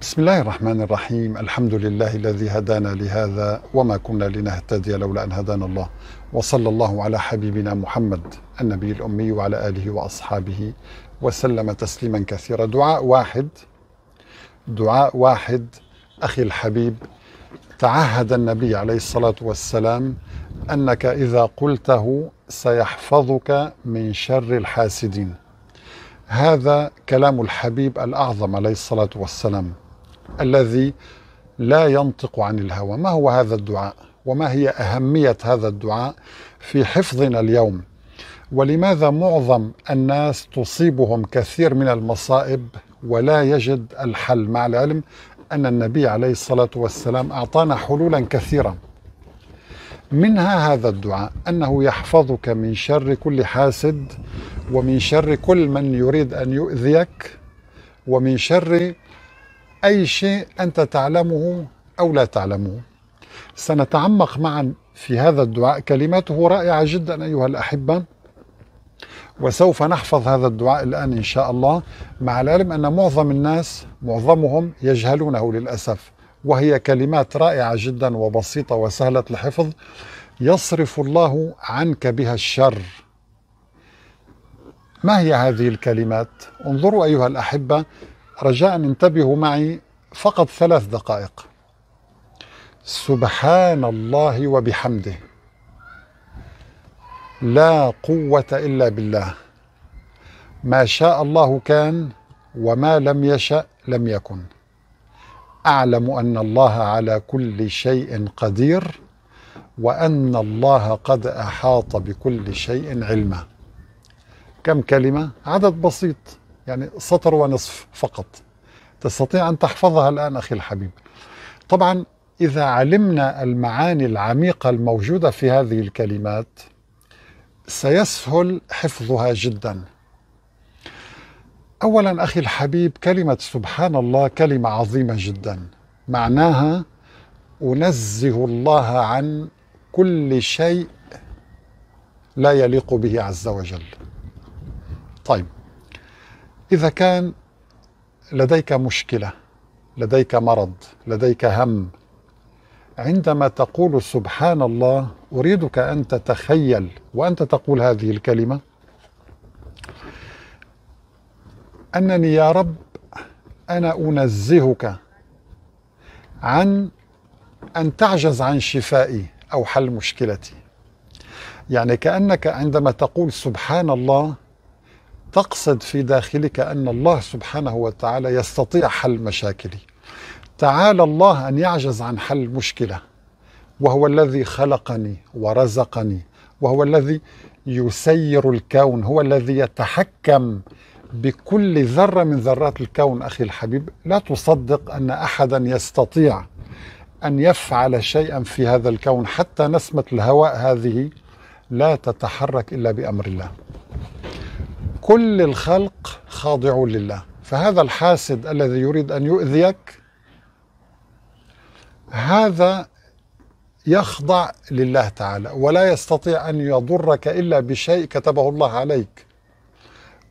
بسم الله الرحمن الرحيم الحمد لله الذي هدانا لهذا وما كنا لنهتدي لولا أن هدانا الله وصلى الله على حبيبنا محمد النبي الأمي وعلى آله وأصحابه وسلم تسليما كثيرا دعاء واحد دعاء واحد أخي الحبيب تعهد النبي عليه الصلاة والسلام أنك إذا قلته سيحفظك من شر الحاسدين هذا كلام الحبيب الأعظم عليه الصلاة والسلام الذي لا ينطق عن الهوى ما هو هذا الدعاء وما هي أهمية هذا الدعاء في حفظنا اليوم ولماذا معظم الناس تصيبهم كثير من المصائب ولا يجد الحل مع العلم أن النبي عليه الصلاة والسلام أعطانا حلولا كثيرة منها هذا الدعاء أنه يحفظك من شر كل حاسد ومن شر كل من يريد أن يؤذيك ومن شر أي شيء أنت تعلمه أو لا تعلمه سنتعمق معا في هذا الدعاء كلماته رائعة جدا أيها الأحبة وسوف نحفظ هذا الدعاء الآن إن شاء الله مع العلم أن معظم الناس معظمهم يجهلونه للأسف وهي كلمات رائعة جدا وبسيطة وسهلة الحفظ يصرف الله عنك بها الشر ما هي هذه الكلمات؟ انظروا أيها الأحبة رجاء انتبهوا معي فقط ثلاث دقائق سبحان الله وبحمده لا قوة إلا بالله ما شاء الله كان وما لم يشأ لم يكن أعلم أن الله على كل شيء قدير وأن الله قد أحاط بكل شيء علما كم كلمة؟ عدد بسيط يعني سطر ونصف فقط تستطيع أن تحفظها الآن أخي الحبيب طبعا إذا علمنا المعاني العميقة الموجودة في هذه الكلمات سيسهل حفظها جدا أولا أخي الحبيب كلمة سبحان الله كلمة عظيمة جدا معناها أنزه الله عن كل شيء لا يليق به عز وجل طيب إذا كان لديك مشكله لديك مرض لديك هم عندما تقول سبحان الله اريدك ان تتخيل وانت تقول هذه الكلمه انني يا رب انا انزهك عن ان تعجز عن شفائي او حل مشكلتي يعني كانك عندما تقول سبحان الله تقصد في داخلك أن الله سبحانه وتعالى يستطيع حل مشاكلي تعالى الله أن يعجز عن حل مشكلة وهو الذي خلقني ورزقني وهو الذي يسير الكون هو الذي يتحكم بكل ذرة من ذرات الكون أخي الحبيب لا تصدق أن أحدا يستطيع أن يفعل شيئا في هذا الكون حتى نسمة الهواء هذه لا تتحرك إلا بأمر الله كل الخلق خاضع لله فهذا الحاسد الذي يريد ان يؤذيك هذا يخضع لله تعالى ولا يستطيع ان يضرك الا بشيء كتبه الله عليك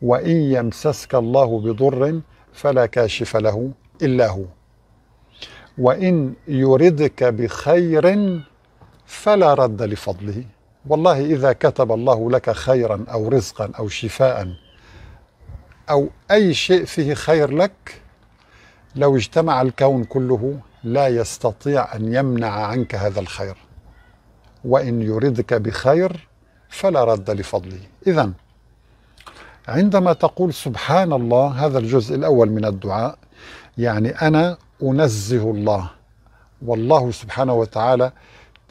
وان يمسسك الله بضر فلا كاشف له الا هو وان يردك بخير فلا رد لفضله والله اذا كتب الله لك خيرا او رزقا او شفاء أو أي شيء فيه خير لك لو اجتمع الكون كله لا يستطيع أن يمنع عنك هذا الخير وإن يردك بخير فلا رد لفضله إذا عندما تقول سبحان الله هذا الجزء الأول من الدعاء يعني أنا أنزه الله والله سبحانه وتعالى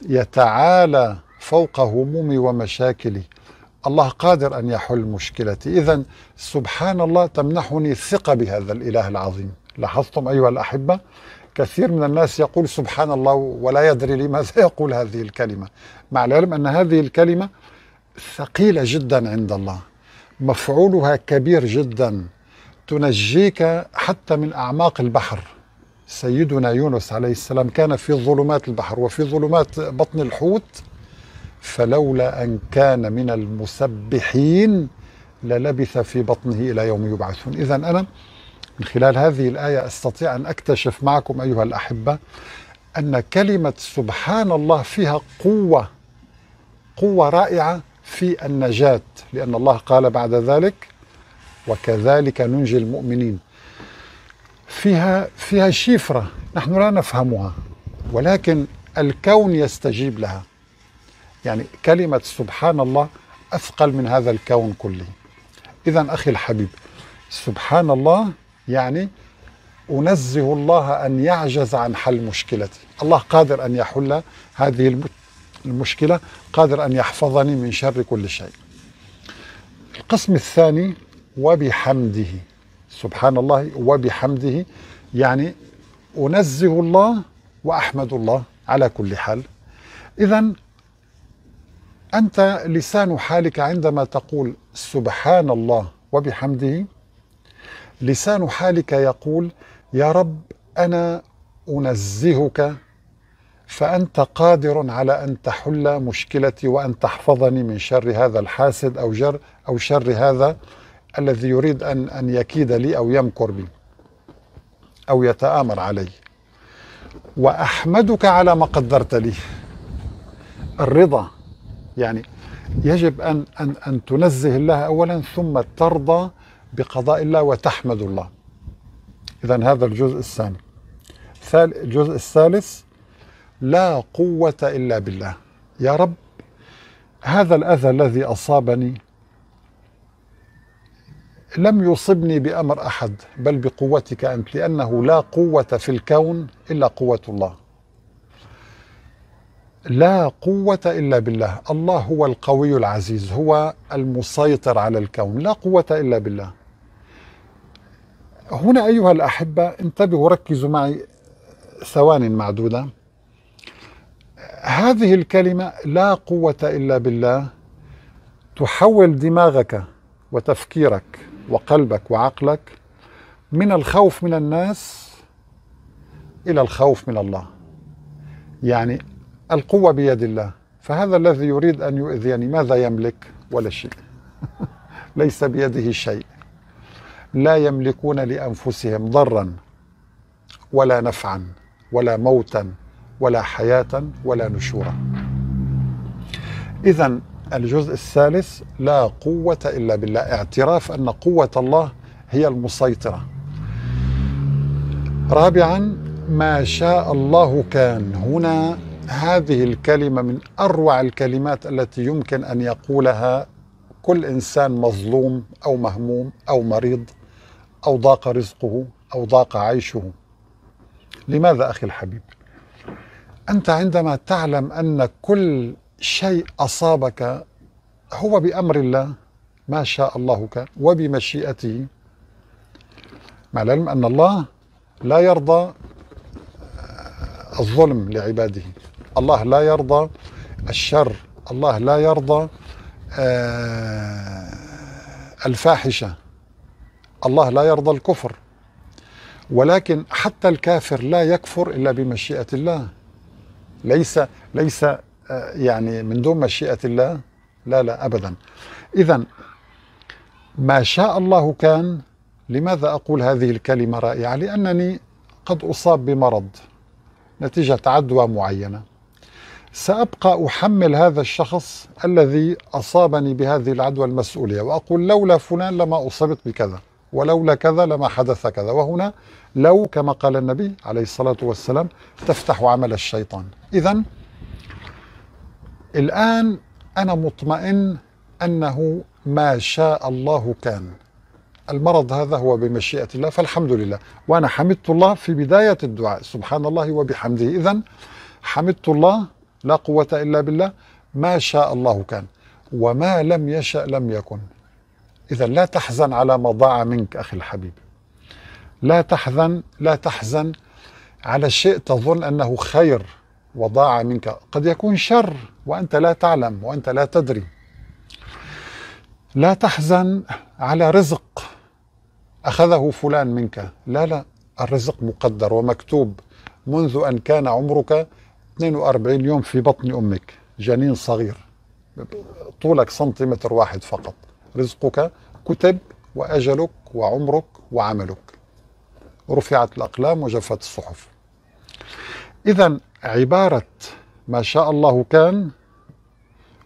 يتعالى فوق همومي ومشاكلي الله قادر أن يحل مشكلتي إذا سبحان الله تمنحني الثقة بهذا الإله العظيم لاحظتم أيها الأحبة كثير من الناس يقول سبحان الله ولا يدري لماذا يقول هذه الكلمة مع العلم أن هذه الكلمة ثقيلة جدا عند الله مفعولها كبير جدا تنجيك حتى من أعماق البحر سيدنا يونس عليه السلام كان في ظلمات البحر وفي ظلمات بطن الحوت فلولا أن كان من المسبحين للبث في بطنه إلى يوم يبعثون إذا أنا من خلال هذه الآية أستطيع أن أكتشف معكم أيها الأحبة أن كلمة سبحان الله فيها قوة قوة رائعة في النجاة لأن الله قال بعد ذلك وكذلك ننجي المؤمنين فيها فيها شفرة نحن لا نفهمها ولكن الكون يستجيب لها يعني كلمة سبحان الله أثقل من هذا الكون كله إذا أخي الحبيب سبحان الله يعني أنزه الله أن يعجز عن حل مشكلتي الله قادر أن يحل هذه المشكلة قادر أن يحفظني من شر كل شيء القسم الثاني وبحمده سبحان الله وبحمده يعني أنزه الله وأحمد الله على كل حال إذا أنت لسان حالك عندما تقول سبحان الله وبحمده لسان حالك يقول يا رب أنا أنزهك فأنت قادر على أن تحل مشكلتي وأن تحفظني من شر هذا الحاسد أو جر أو شر هذا الذي يريد أن أن يكيد لي أو يمكر بي أو يتآمر علي وأحمدك على ما قدرت لي الرضا يعني يجب أن, أن, أن تنزه الله أولا ثم ترضى بقضاء الله وتحمد الله إذا هذا الجزء الثاني الجزء الثالث لا قوة إلا بالله يا رب هذا الأذى الذي أصابني لم يصبني بأمر أحد بل بقوتك أنت لأنه لا قوة في الكون إلا قوة الله لا قوة إلا بالله الله هو القوي العزيز هو المسيطر على الكون لا قوة إلا بالله هنا أيها الأحبة انتبهوا ركزوا معي ثوان معدودة هذه الكلمة لا قوة إلا بالله تحول دماغك وتفكيرك وقلبك وعقلك من الخوف من الناس إلى الخوف من الله يعني القوة بيد الله فهذا الذي يريد أن يؤذيني يعني ماذا يملك ولا شيء ليس بيده شيء لا يملكون لأنفسهم ضرا ولا نفعا ولا موتا ولا حياة ولا نشورا إذا الجزء الثالث لا قوة إلا بالله اعتراف أن قوة الله هي المسيطرة رابعا ما شاء الله كان هنا هذه الكلمة من أروع الكلمات التي يمكن أن يقولها كل إنسان مظلوم أو مهموم أو مريض أو ضاق رزقه أو ضاق عيشه لماذا أخي الحبيب؟ أنت عندما تعلم أن كل شيء أصابك هو بأمر الله ما شاء الله كان وبمشيئته مع العلم أن الله لا يرضى الظلم لعباده الله لا يرضى الشر الله لا يرضى آه، الفاحشة الله لا يرضى الكفر ولكن حتى الكافر لا يكفر إلا بمشيئة الله ليس ليس آه، يعني من دون مشيئة الله لا لا أبدا إذا ما شاء الله كان لماذا أقول هذه الكلمة رائعة لأنني قد أصاب بمرض نتيجة عدوى معينة سأبقى أحمل هذا الشخص الذي أصابني بهذه العدوى المسؤولية وأقول لولا فلان لما أصبت بكذا ولولا كذا لما حدث كذا وهنا لو كما قال النبي عليه الصلاة والسلام تفتح عمل الشيطان إذا الآن أنا مطمئن أنه ما شاء الله كان المرض هذا هو بمشيئة الله فالحمد لله وأنا حمدت الله في بداية الدعاء سبحان الله وبحمده إذا حمدت الله لا قوة إلا بالله ما شاء الله كان وما لم يشأ لم يكن إذا لا تحزن على ما ضاع منك أخي الحبيب لا تحزن لا تحزن على شيء تظن أنه خير وضاع منك قد يكون شر وأنت لا تعلم وأنت لا تدري لا تحزن على رزق أخذه فلان منك لا لا الرزق مقدر ومكتوب منذ أن كان عمرك 42 يوم في بطن أمك جنين صغير طولك سنتيمتر واحد فقط رزقك كتب وأجلك وعمرك وعملك رفعت الأقلام وجفت الصحف إذا عبارة ما شاء الله كان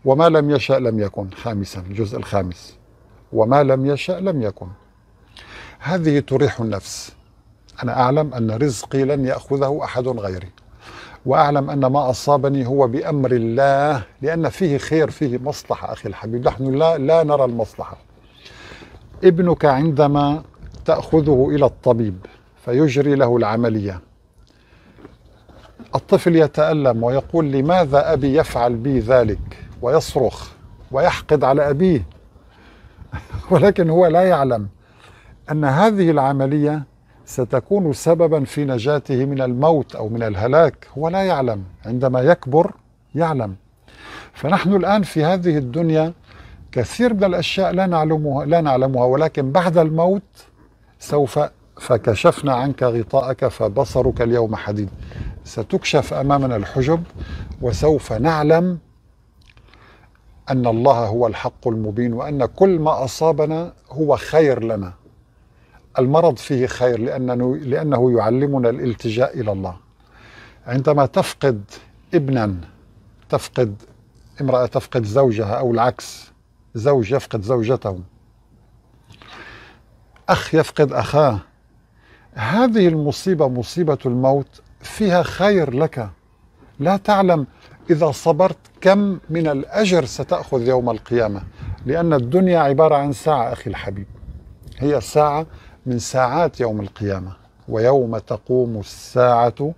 وما لم يشأ لم يكن خامسا الجزء الخامس وما لم يشأ لم يكن هذه تريح النفس أنا أعلم أن رزقي لن يأخذه أحد غيري وأعلم أن ما أصابني هو بأمر الله لأن فيه خير فيه مصلحة أخي الحبيب نحن لا, لا نرى المصلحة ابنك عندما تأخذه إلى الطبيب فيجري له العملية الطفل يتألم ويقول لماذا أبي يفعل بي ذلك ويصرخ ويحقد على أبيه ولكن هو لا يعلم أن هذه العملية ستكون سببا في نجاته من الموت او من الهلاك هو لا يعلم عندما يكبر يعلم فنحن الان في هذه الدنيا كثير من الاشياء لا نعلمها لا نعلمها ولكن بعد الموت سوف فكشفنا عنك غطاءك فبصرك اليوم حديد ستكشف امامنا الحجب وسوف نعلم ان الله هو الحق المبين وان كل ما اصابنا هو خير لنا المرض فيه خير لأنه, لأنه يعلمنا الالتجاء إلى الله عندما تفقد ابنا تفقد امرأة تفقد زوجها أو العكس زوج يفقد زوجته أخ يفقد أخاه هذه المصيبة مصيبة الموت فيها خير لك لا تعلم إذا صبرت كم من الأجر ستأخذ يوم القيامة لأن الدنيا عبارة عن ساعة أخي الحبيب هي ساعة من ساعات يوم القيامة ويوم تقوم الساعة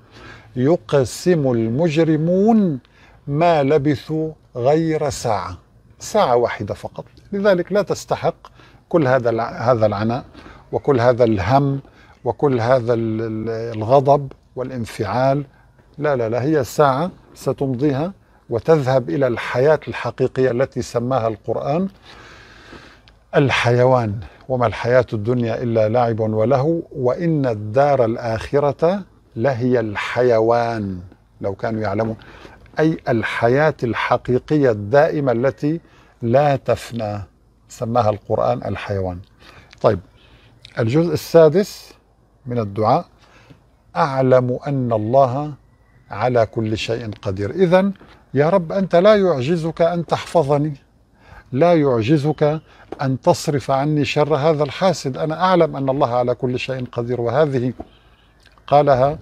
يقسم المجرمون ما لبثوا غير ساعة ساعة واحدة فقط لذلك لا تستحق كل هذا هذا العناء وكل هذا الهم وكل هذا الغضب والانفعال لا لا لا هي ساعة ستمضيها وتذهب إلى الحياة الحقيقية التي سماها القرآن الحيوان وما الحياة الدنيا إلا لعب وله وإن الدار الآخرة لهي الحيوان لو كانوا يعلمون أي الحياة الحقيقية الدائمة التي لا تفنى سماها القرآن الحيوان طيب الجزء السادس من الدعاء أعلم أن الله على كل شيء قدير إذا يا رب أنت لا يعجزك أن تحفظني لا يعجزك أن تصرف عني شر هذا الحاسد أنا أعلم أن الله على كل شيء قدير وهذه قالها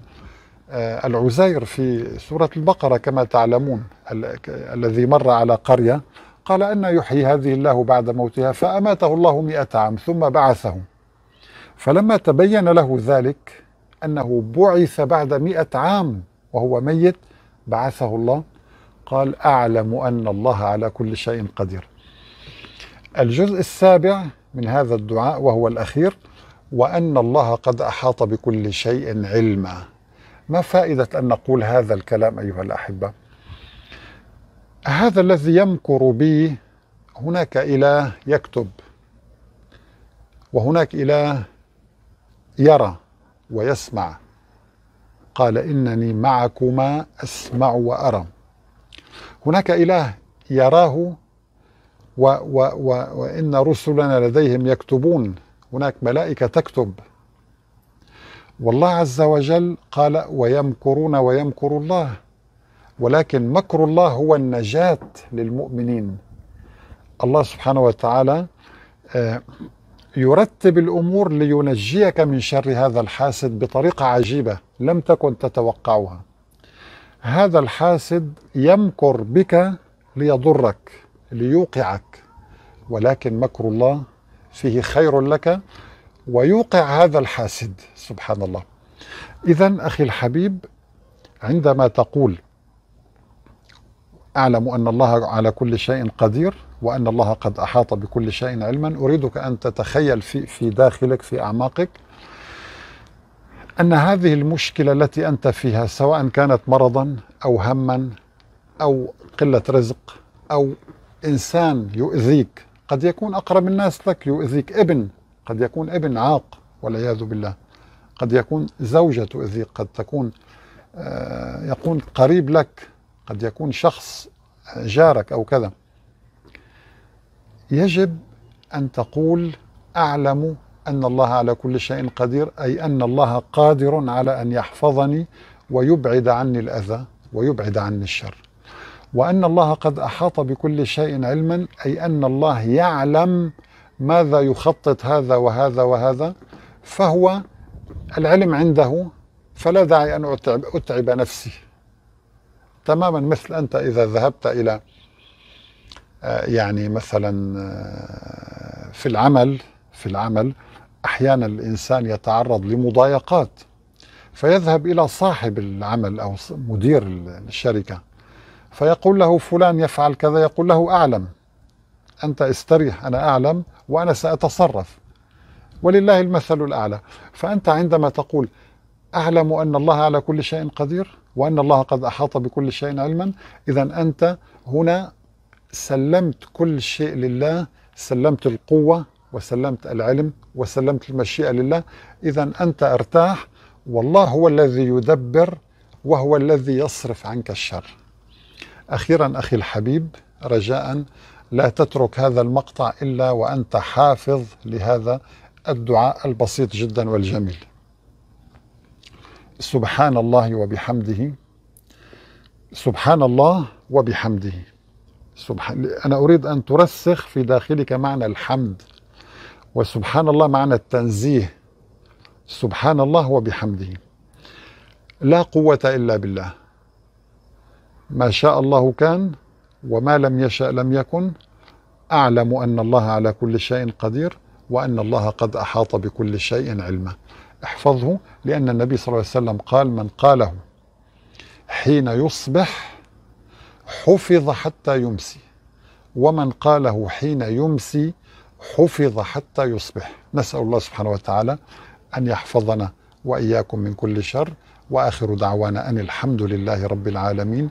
آه، العزير في سورة البقرة كما تعلمون الذي مر على قرية قال أن يحيي هذه الله بعد موتها فأماته الله مئة عام ثم بعثه فلما تبين له ذلك أنه بعث بعد مئة عام وهو ميت بعثه الله قال أعلم أن الله على كل شيء قدير الجزء السابع من هذا الدعاء وهو الأخير وأن الله قد أحاط بكل شيء علما ما فائدة أن نقول هذا الكلام أيها الأحبة هذا الذي يمكر بي هناك إله يكتب وهناك إله يرى ويسمع قال إنني معكما أسمع وأرى هناك إله يراه و و و وإن رسلنا لديهم يكتبون هناك ملائكة تكتب والله عز وجل قال ويمكرون ويمكر الله ولكن مكر الله هو النجاة للمؤمنين الله سبحانه وتعالى آه، يرتب الأمور لينجيك من شر هذا الحاسد بطريقة عجيبة لم تكن تتوقعها هذا الحاسد يمكر بك ليضرك ليوقعك ولكن مكر الله فيه خير لك ويوقع هذا الحاسد سبحان الله إذا أخي الحبيب عندما تقول أعلم أن الله على كل شيء قدير وأن الله قد أحاط بكل شيء علما أريدك أن تتخيل في, في داخلك في أعماقك أن هذه المشكلة التي أنت فيها سواء كانت مرضا أو هما أو قلة رزق أو إنسان يؤذيك قد يكون أقرب الناس لك يؤذيك ابن قد يكون ابن عاق والعياذ بالله قد يكون زوجة تؤذيك قد تكون آه، يكون قريب لك قد يكون شخص آه، جارك أو كذا يجب أن تقول أعلم أن الله على كل شيء قدير أي أن الله قادر على أن يحفظني ويبعد عني الأذى ويبعد عني الشر وأن الله قد أحاط بكل شيء علما أي أن الله يعلم ماذا يخطط هذا وهذا وهذا فهو العلم عنده فلا داعي أن أتعب, أتعب نفسي تماما مثل أنت إذا ذهبت إلى آه، يعني مثلا آه، في العمل في العمل أحيانا الإنسان يتعرض لمضايقات فيذهب إلى صاحب العمل أو مدير الشركة فيقول له فلان يفعل كذا يقول له أعلم أنت استريح أنا أعلم وأنا سأتصرف ولله المثل الأعلى فأنت عندما تقول أعلم أن الله على كل شيء قدير وأن الله قد أحاط بكل شيء علما إذا أنت هنا سلمت كل شيء لله سلمت القوة وسلمت العلم وسلمت المشيئة لله إذا أنت أرتاح والله هو الذي يدبر وهو الذي يصرف عنك الشر أخيرا أخي الحبيب رجاء لا تترك هذا المقطع إلا وأنت حافظ لهذا الدعاء البسيط جدا والجميل سبحان الله وبحمده سبحان الله وبحمده سبحان أنا أريد أن ترسخ في داخلك معنى الحمد وسبحان الله معنى التنزيه سبحان الله وبحمده لا قوة إلا بالله ما شاء الله كان وما لم يشأ لم يكن أعلم أن الله على كل شيء قدير وأن الله قد أحاط بكل شيء علما احفظه لأن النبي صلى الله عليه وسلم قال من قاله حين يصبح حفظ حتى يمسي ومن قاله حين يمسي حفظ حتى يصبح نسأل الله سبحانه وتعالى أن يحفظنا وإياكم من كل شر وآخر دعوانا أن الحمد لله رب العالمين